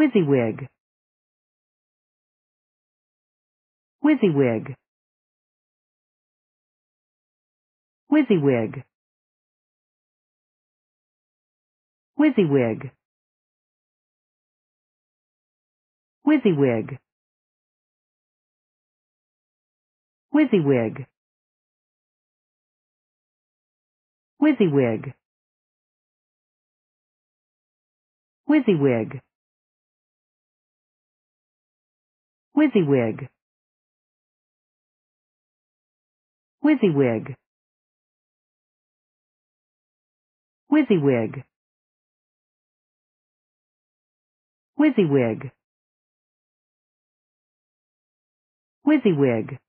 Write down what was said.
WYSIWYG WYSIWYG WYSIWYG WYSIWYG WYSIWYG WYSIWYG WYSIWYG WYSIWYG WYSIWYG WYSIWYG WYSIWYG WYSIWYG WYSIWYG